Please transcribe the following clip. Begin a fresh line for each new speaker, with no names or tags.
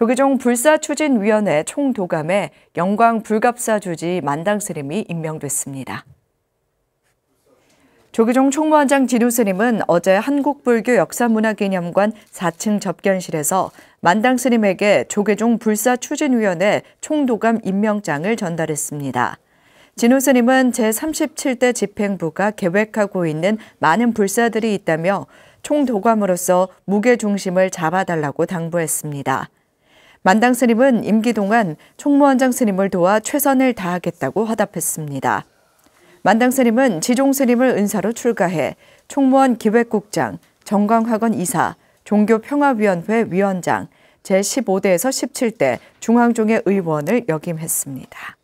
조기종 불사추진위원회 총도감에 영광 불갑사 주지 만당스님이 임명됐습니다. 조기종 총무원장 진우스님은 어제 한국불교 역사문화기념관 4층 접견실에서 만당스님에게 조계종 불사추진위원회 총도감 임명장을 전달했습니다. 진우스님은 제37대 집행부가 계획하고 있는 많은 불사들이 있다며 총도감으로서 무게중심을 잡아달라고 당부했습니다. 만당 스님은 임기 동안 총무원장 스님을 도와 최선을 다하겠다고 화답했습니다. 만당 스님은 지종 스님을 은사로 출가해 총무원 기획국장, 정광학원 이사, 종교평화위원회 위원장, 제15대에서 17대 중앙종의 의원을 역임했습니다.